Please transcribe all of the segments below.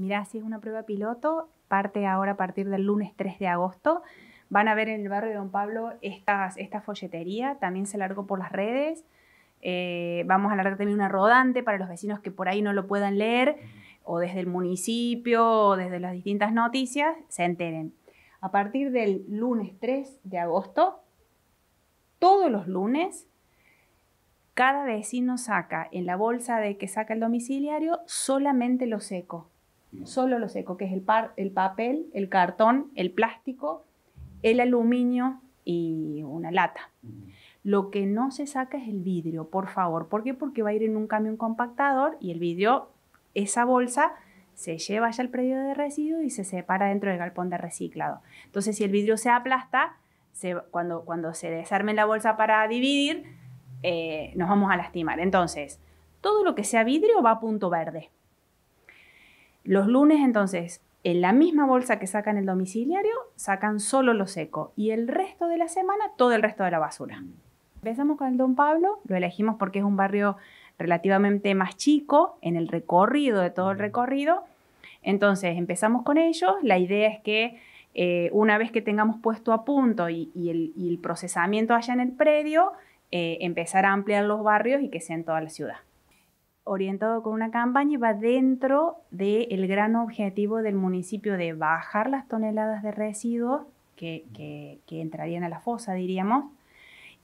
mirá, si es una prueba piloto, parte ahora a partir del lunes 3 de agosto. Van a ver en el barrio de Don Pablo estas, esta folletería, también se largó por las redes. Eh, vamos a largar también una rodante para los vecinos que por ahí no lo puedan leer, o desde el municipio, o desde las distintas noticias, se enteren. A partir del lunes 3 de agosto, todos los lunes, cada vecino saca en la bolsa de que saca el domiciliario solamente lo seco solo lo seco, que es el, papel, el cartón, el plástico, el aluminio y una lata. Mm. Lo que no se saca es el vidrio, por favor. ¿Por qué? Porque va a ir en un camión compactador y el vidrio, esa bolsa, se lleva ya al predio de residuos y se separa dentro del galpón de reciclado. Entonces, si el vidrio se aplasta, cuando, se desarme la bolsa para dividir, eh, nos vamos a lastimar. Entonces, todo lo que sea vidrio va a punto verde. Los lunes entonces, en la misma bolsa que sacan el domiciliario, sacan solo lo seco y el resto de la semana todo el resto de la basura. Empezamos con el Don Pablo, lo elegimos porque es un barrio relativamente más chico en el recorrido de todo el recorrido. Entonces empezamos con ellos, la idea es que eh, una vez que tengamos puesto a punto y, el, procesamiento allá en el predio, eh, empezar a ampliar los barrios y que sea en toda la ciudad orientado con una campaña y va dentro del gran objetivo del municipio de bajar las toneladas de residuos que, que, entrarían a la fosa, diríamos,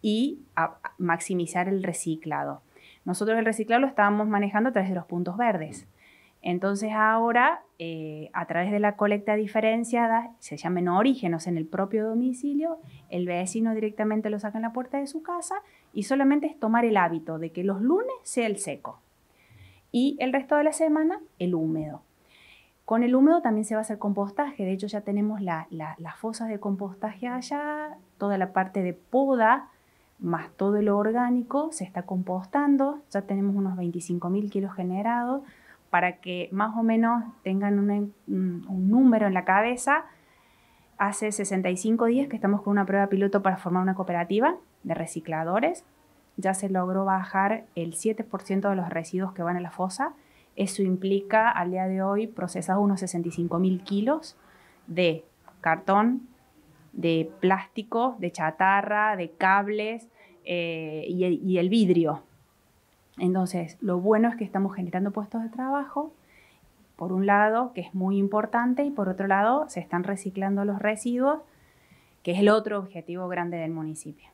y a maximizar el reciclado. Nosotros el reciclado lo estábamos manejando a través de los puntos verdes. Entonces ahora, eh, a través de la colecta diferenciada, se llaman orígenos en el propio domicilio, el vecino directamente lo saca en la puerta de su casa y solamente es tomar el hábito de que los lunes sea el seco y el resto de la semana el húmedo. Con el húmedo también se va a hacer compostaje, de hecho ya tenemos las fosas de compostaje allá, toda la parte de poda más todo lo orgánico se está compostando, ya tenemos unos 25.000 kilos generados para que más o menos tengan un número en la cabeza. Hace 65 días que estamos con una prueba piloto para formar una cooperativa de recicladores ya se logró bajar el 7% de los residuos que van a la fosa. Eso implica al día de hoy procesar unos 65.000 mil kilos de cartón, de plástico, de chatarra, de cables eh, y el vidrio. Entonces, lo bueno es que estamos generando puestos de trabajo, por un lado, que es muy importante, y por otro lado, se están reciclando los residuos, que es el otro objetivo grande del municipio.